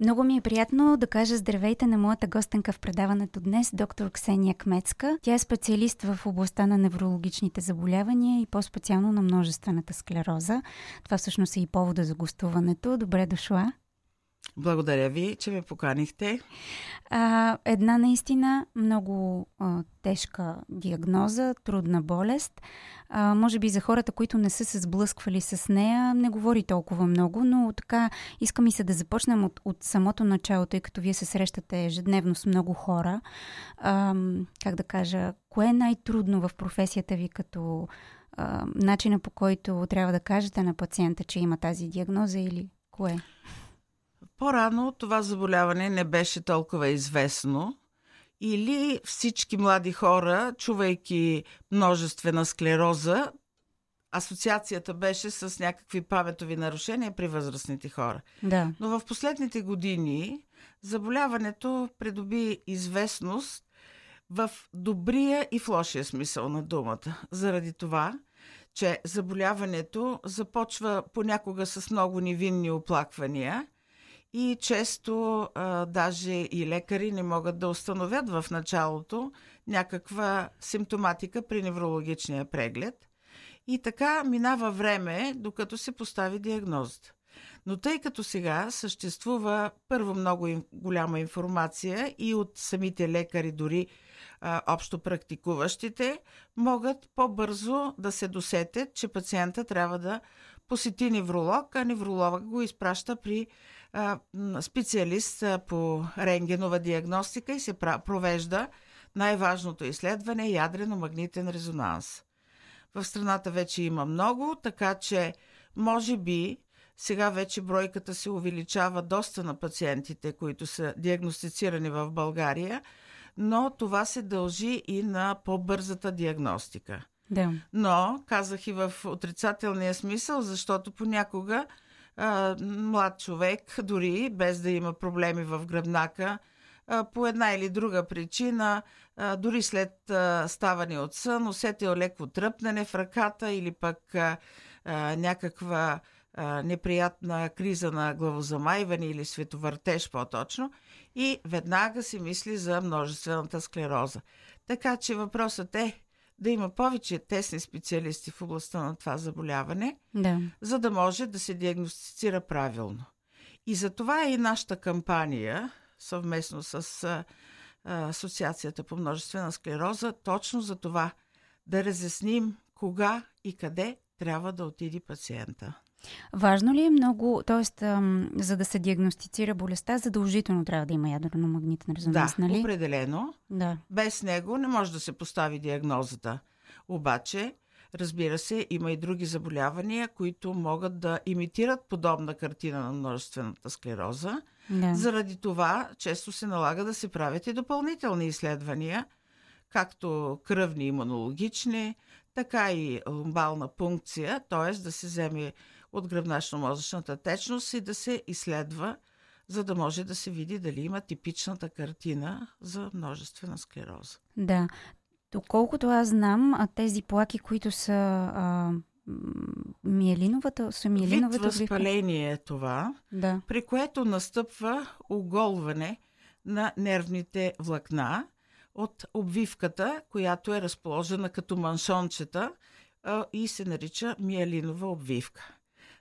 Много ми е приятно да кажа здравейте на моята гостенка в предаването днес, доктор Ксения Кмецка. Тя е специалист в областта на неврологичните заболявания и по-специално на множествената склероза. Това всъщност е и повода за гостуването. Добре дошла. Благодаря ви, че ме поканихте. А, една наистина много а, тежка диагноза, трудна болест. А, може би за хората, които не са се сблъсквали с нея, не говори толкова много, но така искам и се да започнем от, от самото начало, тъй като вие се срещате ежедневно с много хора. А, как да кажа, кое е най-трудно в професията ви като а, начина по който трябва да кажете на пациента, че има тази диагноза или кое? По-рано това заболяване не беше толкова известно или всички млади хора, чувайки множествена склероза, асоциацията беше с някакви паметови нарушения при възрастните хора. Да. Но в последните години заболяването придоби известност в добрия и в лошия смисъл на думата. Заради това, че заболяването започва понякога с много невинни оплаквания и често а, даже и лекари не могат да установят в началото някаква симптоматика при неврологичния преглед. И така минава време, докато се постави диагнозата. Но тъй като сега съществува първо много им, голяма информация и от самите лекари, дори а, общо практикуващите, могат по-бързо да се досетят, че пациента трябва да посети невролог, а невролог го изпраща при специалист по рентгенова диагностика и се провежда най-важното изследване – ядрено-магнитен резонанс. В страната вече има много, така че може би сега вече бройката се увеличава доста на пациентите, които са диагностицирани в България, но това се дължи и на по-бързата диагностика. Да. Но, казах и в отрицателния смисъл, защото понякога а, млад човек, дори без да има проблеми в гръбнака, а, по една или друга причина, а, дори след а, ставане от сън, усетил леко тръпнене в ръката или пък а, а, някаква неприятна криза на главозамайване или световъртеж по-точно и веднага си мисли за множествената склероза. Така че въпросът е да има повече тесни специалисти в областта на това заболяване, да. за да може да се диагностицира правилно. И за това е и нашата кампания съвместно с а, Асоциацията по множествена склероза, точно за това да разясним кога и къде трябва да отиде пациента. Важно ли е много, т.е. за да се диагностицира болестта, задължително трябва да има ядрено-магнитен резонанс, да, нали? Да, определено. Да. Без него не може да се постави диагнозата. Обаче, разбира се, има и други заболявания, които могат да имитират подобна картина на множествената склероза. Да. Заради това често се налага да се правят и допълнителни изследвания, както кръвни имунологични, така и ломбална пункция, т.е. да се вземе от гръбначно-мозъчната течност и да се изследва, за да може да се види дали има типичната картина за множествена склероза. Да. Доколкото аз знам, тези плаки, които са а, миелиновата, са миелиновата... Вид възпаление е това, да. при което настъпва оголване на нервните влакна от обвивката, която е разположена като маншончета и се нарича миелинова обвивка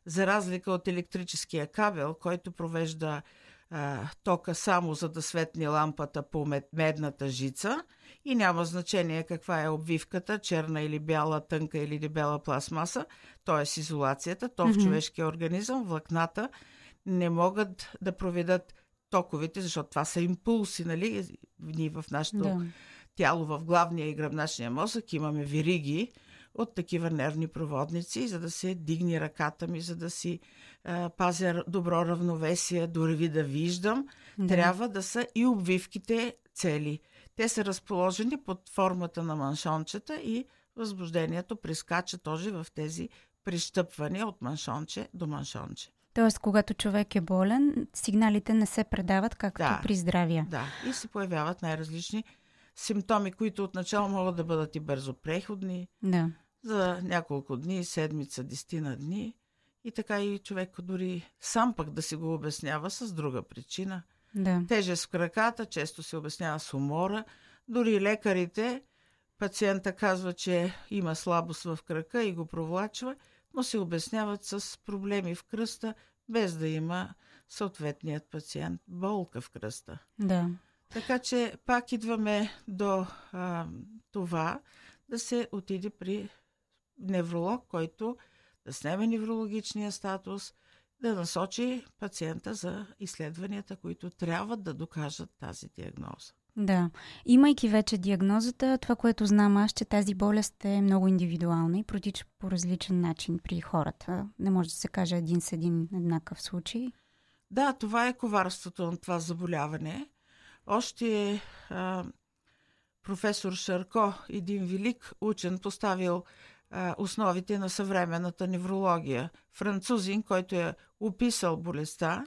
за разлика от електрическия кабел, който провежда а, тока само за да светне лампата по медната жица и няма значение каква е обвивката, черна или бяла, тънка или дебела пластмаса, т.е. изолацията, то в mm-hmm. човешкия организъм, влакната не могат да проведат токовете, защото това са импулси, нали? Ние в нашето да. тяло, в главния и гръбначния мозък имаме вириги, от такива нервни проводници, за да се дигне ръката ми, за да си а, е, пазя добро равновесие, дори да виждам, да. трябва да са и обвивките цели. Те са разположени под формата на маншончета и възбуждението прескача тоже в тези прищъпвания от маншонче до маншонче. Тоест, когато човек е болен, сигналите не се предават както да, при здравия. Да, и се появяват най-различни симптоми, които отначало могат да бъдат и бързопреходни, да за няколко дни, седмица, десетина дни. И така и човек дори сам пък да си го обяснява с друга причина. Да. Тежест в краката, често се обяснява с умора. Дори лекарите, пациента казва, че има слабост в крака и го провлачва, но се обясняват с проблеми в кръста, без да има съответният пациент болка в кръста. Да. Така че пак идваме до а, това да се отиде при невролог, който да снеме неврологичния статус, да насочи пациента за изследванията, които трябва да докажат тази диагноза. Да. Имайки вече диагнозата, това, което знам аз, че тази болест е много индивидуална и протича по различен начин при хората. Не може да се каже един с един еднакъв случай. Да, това е коварството на това заболяване. Още а, професор Шарко, един велик учен, поставил а, основите на съвременната неврология. Французин, който е описал болестта,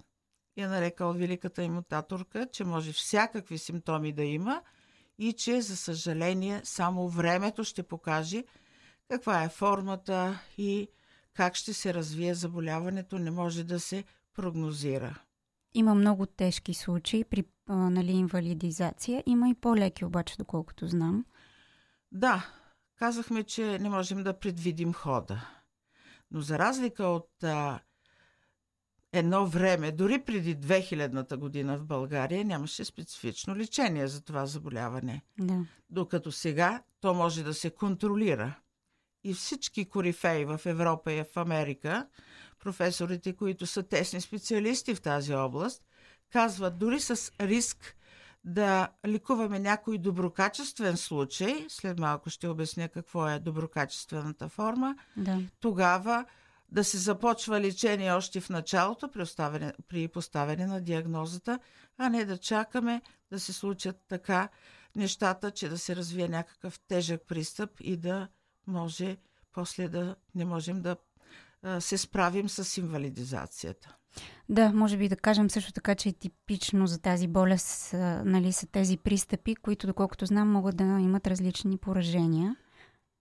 е нарекал великата имутаторка, че може всякакви симптоми да има и че, за съжаление, само времето ще покаже каква е формата и как ще се развие заболяването, не може да се прогнозира. Има много тежки случаи при а, нали, инвалидизация, има и по-леки обаче, доколкото знам. Да, казахме, че не можем да предвидим хода. Но за разлика от а, едно време, дори преди 2000-та година в България, нямаше специфично лечение за това заболяване. Да. Докато сега то може да се контролира. И всички корифеи в Европа и в Америка, професорите, които са тесни специалисти в тази област, казват дори с риск да ликуваме някой доброкачествен случай, след малко ще обясня какво е доброкачествената форма, да. тогава да се започва лечение още в началото при, оставане, при поставяне на диагнозата, а не да чакаме да се случат така нещата, че да се развие някакъв тежък пристъп и да може после да не можем да се справим с инвалидизацията. Да, може би да кажем също така, че е типично за тази болест нали, са тези пристъпи, които, доколкото знам, могат да имат различни поражения.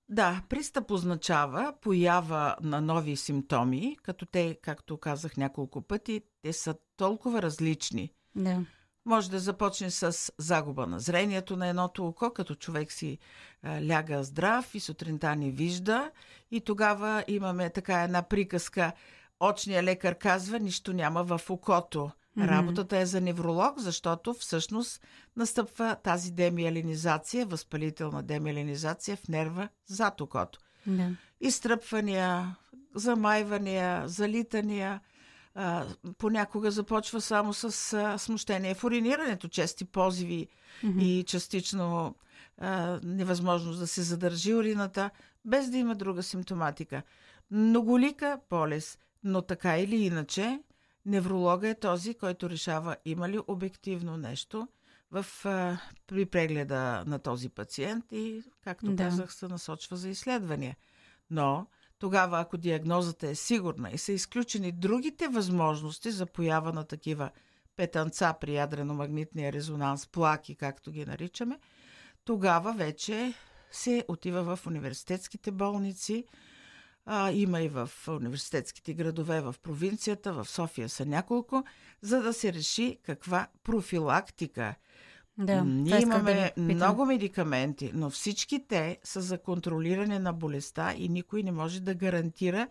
Да, пристъп означава поява на нови симптоми, като те, както казах няколко пъти, те са толкова различни. Да. Може да започне с загуба на зрението на едното око, като човек си а, ляга здрав и сутринта не вижда. И тогава имаме така една приказка. Очният лекар казва, нищо няма в окото. Mm-hmm. Работата е за невролог, защото всъщност настъпва тази демиелинизация, възпалителна демиелинизация в нерва зад окото. Да. Изтръпвания, замайвания, залитания – а, понякога започва само с а, смущение в уринирането, чести позиви mm-hmm. и частично а, невъзможност да се задържи урината, без да има друга симптоматика. Многолика болест, но така или иначе, невролога е този, който решава има ли обективно нещо в, а, при прегледа на този пациент и, както да. казах, се насочва за изследвания. Но тогава, ако диагнозата е сигурна и са изключени другите възможности за поява на такива петънца при ядрено-магнитния резонанс, плаки, както ги наричаме, тогава вече се отива в университетските болници, а, има и в университетските градове, в провинцията, в София са няколко, за да се реши каква профилактика да, Ние имаме да много медикаменти, но всички те са за контролиране на болестта и никой не може да гарантира,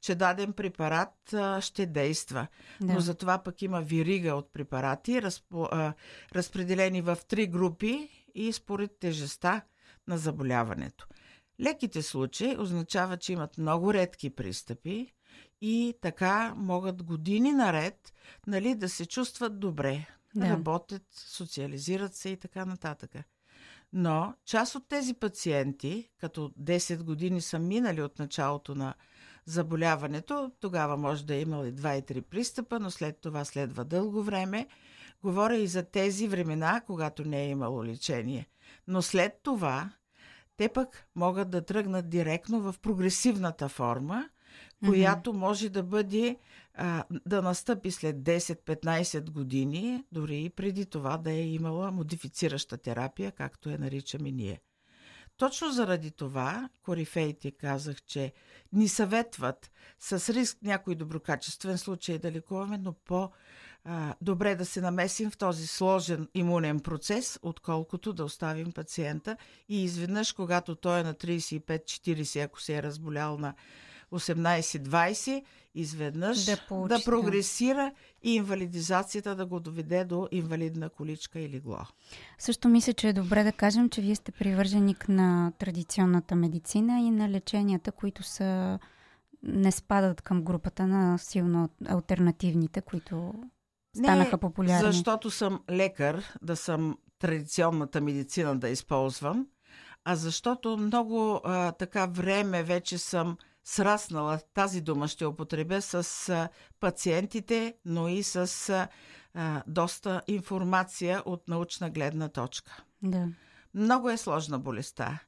че даден препарат а, ще действа. Да. Но затова пък има вирига от препарати, разпо, а, разпределени в три групи и според тежестта на заболяването. Леките случаи означава, че имат много редки пристъпи и така могат години наред нали, да се чувстват добре, да. работят, социализират се и така нататък. Но част от тези пациенти, като 10 години са минали от началото на заболяването, тогава може да е имал и 2-3 пристъпа, но след това следва дълго време. Говоря и за тези времена, когато не е имало лечение. Но след това те пък могат да тръгнат директно в прогресивната форма, която mm-hmm. може да бъде а, да настъпи след 10-15 години, дори и преди това да е имала модифицираща терапия, както я наричаме ние. Точно заради това корифеите казах, че ни съветват с риск някой доброкачествен случай да лекуваме, но по-добре да се намесим в този сложен имунен процес, отколкото да оставим пациента и изведнъж, когато той е на 35-40, ако се е разболял на 18-20, изведнъж да, да прогресира и инвалидизацията да го доведе до инвалидна количка или гло. Също мисля, че е добре да кажем, че вие сте привърженик на традиционната медицина и на леченията, които са не спадат към групата на силно альтернативните, които станаха не, популярни. Защото съм лекар, да съм традиционната медицина да използвам, а защото много а, така време вече съм сраснала, тази дума ще употребя, с пациентите, но и с доста информация от научна гледна точка. Да. Много е сложна болестта.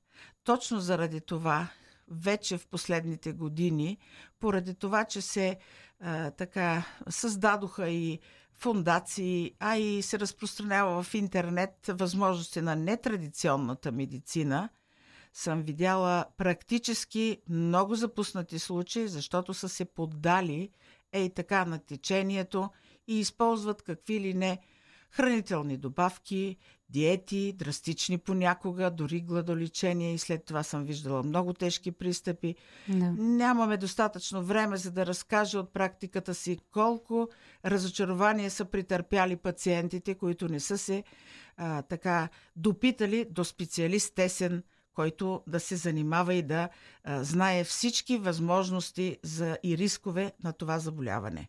Точно заради това, вече в последните години, поради това, че се а, така създадоха и фундации, а и се разпространява в интернет възможности на нетрадиционната медицина – съм видяла практически много запуснати случаи, защото са се поддали ей така на течението и използват какви ли не хранителни добавки, диети, драстични понякога, дори гладолечение и след това съм виждала много тежки пристъпи. Да. Нямаме достатъчно време, за да разкажа от практиката си колко разочарование са претърпяли пациентите, които не са се а, така допитали до специалист тесен който да се занимава и да а, знае всички възможности за и рискове на това заболяване.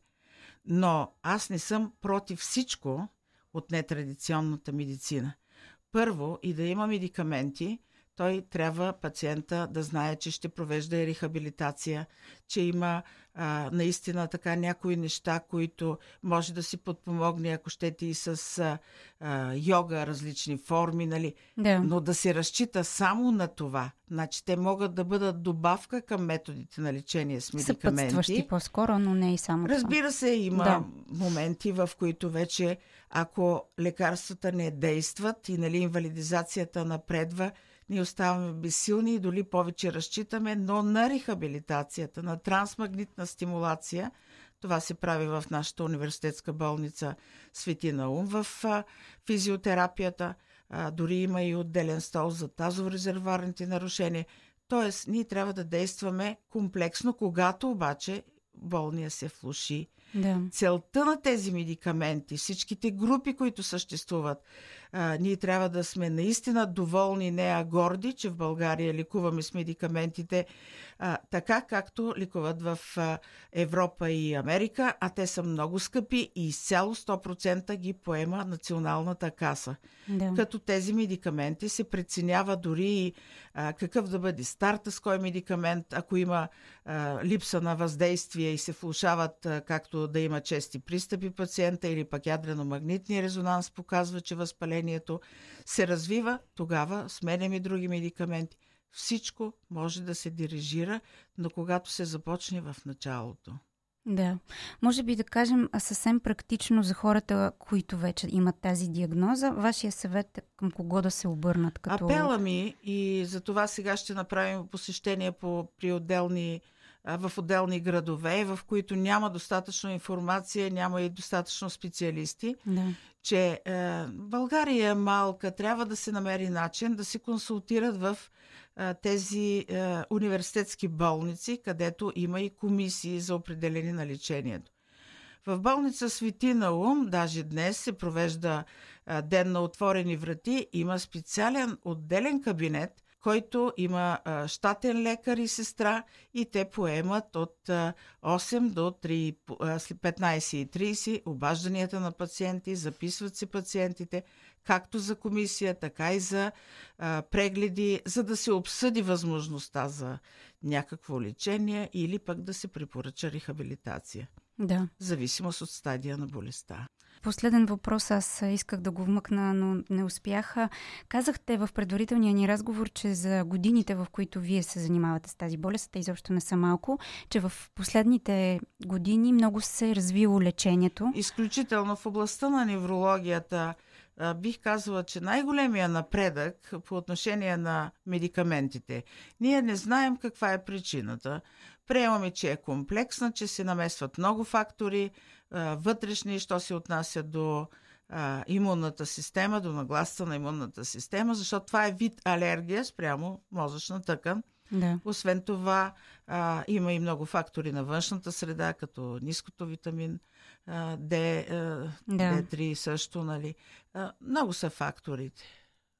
Но аз не съм против всичко от нетрадиционната медицина. Първо и да има медикаменти, той трябва пациента да знае, че ще провежда и рехабилитация, че има а, наистина така някои неща, които може да си подпомогне, ако щете и с а, а, йога, различни форми, нали? Да. Но да се разчита само на това. Значи те могат да бъдат добавка към методите на лечение с медикаменти. Съпътстващи по-скоро, но не и само Разбира се, има да. моменти, в които вече ако лекарствата не действат и нали, инвалидизацията напредва, ние оставаме безсилни и дори повече разчитаме, но на рехабилитацията, на трансмагнитна стимулация, това се прави в нашата университетска болница Светина Ум в физиотерапията. Дори има и отделен стол за тазово резервуарните нарушения. Тоест, ние трябва да действаме комплексно, когато обаче болния се влуши. Да. Целта на тези медикаменти, всичките групи, които съществуват, а, ние трябва да сме наистина доволни, не а горди, че в България ликуваме с медикаментите а, така както ликуват в а, Европа и Америка, а те са много скъпи и изцяло 100% ги поема националната каса. Да. Като тези медикаменти се преценява дори а, какъв да бъде старта с кой медикамент, ако има а, липса на въздействие и се влушават, а, както да има чести пристъпи пациента или пък ядрено-магнитния резонанс показва, че възпалението се развива, тогава сменяме други медикаменти всичко може да се дирижира, но когато се започне в началото. Да. Може би да кажем съвсем практично за хората, които вече имат тази диагноза, вашия съвет е към кого да се обърнат? Като... Апела ми и за това сега ще направим посещение по, при отделни в отделни градове, в които няма достатъчно информация, няма и достатъчно специалисти, да. че е, България е малка, трябва да се намери начин да се консултират в е, тези е, университетски болници, където има и комисии за определени на лечението. В болница Свети на Ум, даже днес се провежда е, ден на отворени врати, има специален отделен кабинет, който има а, щатен лекар и сестра и те поемат от а, 8 до 3, 15.30 обажданията на пациенти, записват се пациентите, както за комисия, така и за а, прегледи, за да се обсъди възможността за някакво лечение или пък да се препоръча рехабилитация. Да. В зависимост от стадия на болестта. Последен въпрос аз исках да го вмъкна, но не успяха. Казахте в предварителния ни разговор, че за годините, в които вие се занимавате с тази болест, те изобщо не са малко, че в последните години много се е развило лечението. Изключително в областта на неврологията бих казала, че най-големия напредък по отношение на медикаментите. Ние не знаем каква е причината. Приемаме, че е комплексна, че се намесват много фактори, вътрешни, що се отнася до имунната система, до нагласа на имунната система, защото това е вид алергия спрямо мозъчна тъкан. Да. Освен това, а, има и много фактори на външната среда, като ниското витамин д, да. 3 също, нали. Много са факторите.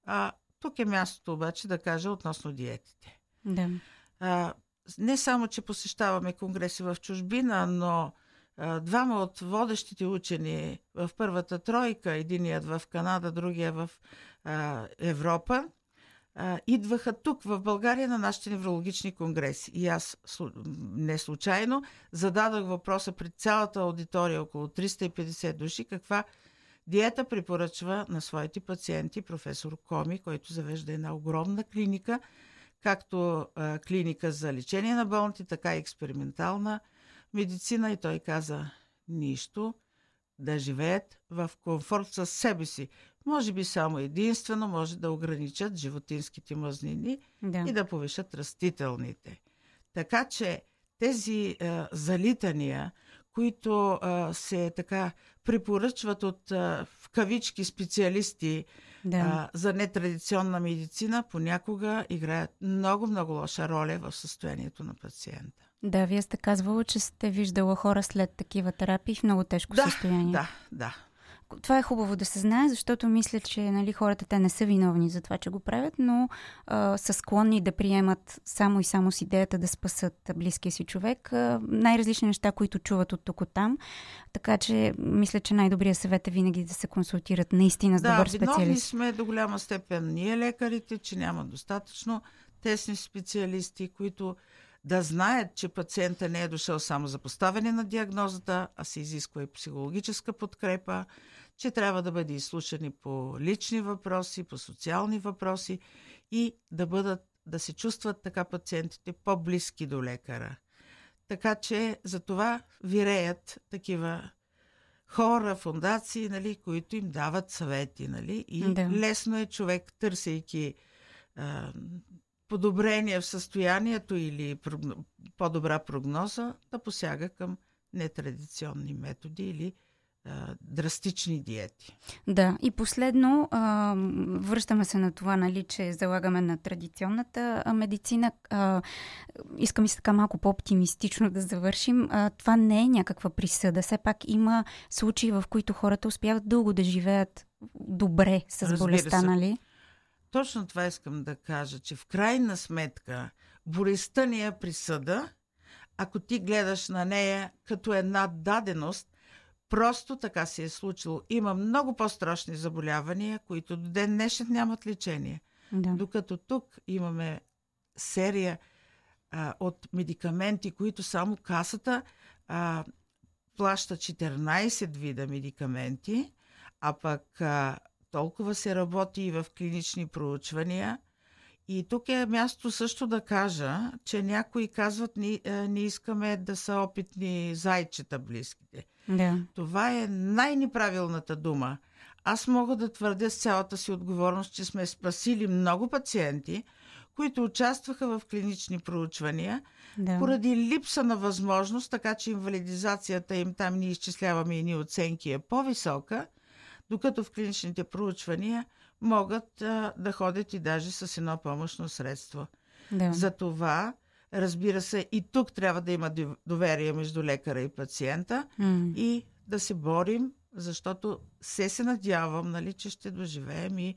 А, тук е мястото обаче да кажа относно диетите. Да. А, не само, че посещаваме конгреси в чужбина, но а, двама от водещите учени в първата тройка, единият в Канада, другия в а, Европа, а, идваха тук в България на нашите неврологични конгреси. И аз не случайно зададох въпроса пред цялата аудитория, около 350 души, каква диета препоръчва на своите пациенти професор Коми, който завежда една огромна клиника, както а, клиника за лечение на болните, така и експериментална медицина. И той каза нищо да живеят в комфорт със себе си. Може би само единствено може да ограничат животинските мъзнини да. и да повишат растителните. Така че тези а, залитания, които а, се така препоръчват от а, в кавички специалисти да. а, за нетрадиционна медицина, понякога играят много-много лоша роля в състоянието на пациента. Да, вие сте казвала, че сте виждала хора след такива терапии в много тежко да, състояние. Да, да. Това е хубаво да се знае, защото мисля, че нали, хората те не са виновни за това, че го правят, но а, са склонни да приемат само и само с идеята да спасат близкия си човек. А, най-различни неща, които чуват от тук от там. Така че мисля, че най-добрият съвет е винаги да се консултират наистина с да, добър специалист. Да, виновни сме до голяма степен ние лекарите, че няма достатъчно тесни специалисти, които да знаят, че пациента не е дошъл само за поставяне на диагнозата, а се изисква и психологическа подкрепа, че трябва да бъде изслушани по лични въпроси, по социални въпроси и да бъдат да се чувстват така пациентите по-близки до лекара. Така че за това виреят такива хора, фундации, нали, които им дават съвети. Нали? И да. лесно е човек, търсейки а, подобрение в състоянието или по-добра прогноза, да посяга към нетрадиционни методи или а, драстични диети. Да, и последно, а, връщаме се на това, нали, че залагаме на традиционната медицина. А, искам и така малко по-оптимистично да завършим. А, това не е някаква присъда. Все пак има случаи, в които хората успяват дълго да живеят добре с Разбира болестта, се. нали? Точно това искам да кажа, че в крайна сметка болестта ни е присъда, ако ти гледаш на нея като една даденост, просто така се е случило. Има много по-страшни заболявания, които до ден днешен нямат лечение. Да. Докато тук имаме серия а, от медикаменти, които само касата а, плаща 14 вида медикаменти, а пък а, толкова се работи и в клинични проучвания. И тук е място също да кажа, че някои казват, е, не искаме да са опитни зайчета близките. Да. Това е най-неправилната дума. Аз мога да твърдя с цялата си отговорност, че сме спасили много пациенти, които участваха в клинични проучвания, да. поради липса на възможност, така че инвалидизацията им там ни изчисляваме и ни оценки е по-висока – докато в клиничните проучвания могат а, да ходят и даже с едно помощно средство. Да. За това, разбира се, и тук трябва да има доверие между лекара и пациента mm. и да се борим, защото се се надявам, нали, че ще доживеем и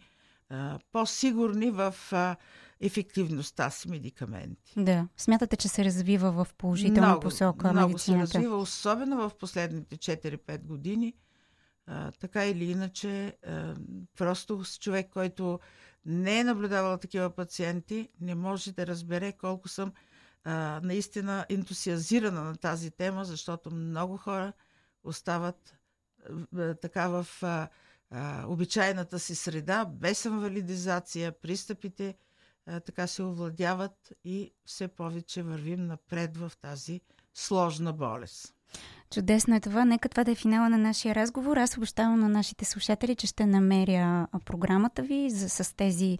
а, по-сигурни в а, ефективността си медикаменти. Да. Смятате, че се развива в положителна много, посока медицината? Много се развива, особено в последните 4-5 години. А, така или иначе, а, просто с човек, който не е наблюдавал такива пациенти, не може да разбере колко съм а, наистина ентусиазирана на тази тема, защото много хора остават а, така в а, а, обичайната си среда, без инвалидизация, пристъпите а, така се овладяват и все повече вървим напред в тази сложна болест. Чудесно е това. Нека това да е финала на нашия разговор. Аз обещавам на нашите слушатели, че ще намеря програмата ви за, с тези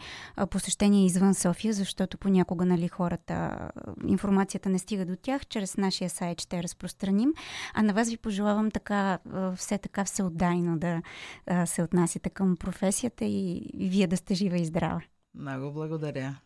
посещения извън София, защото понякога нали, хората информацията не стига до тях. Чрез нашия сайт ще разпространим. А на вас ви пожелавам така, все така всеотдайно да се отнасяте към професията и вие да сте жива и здрава. Много благодаря.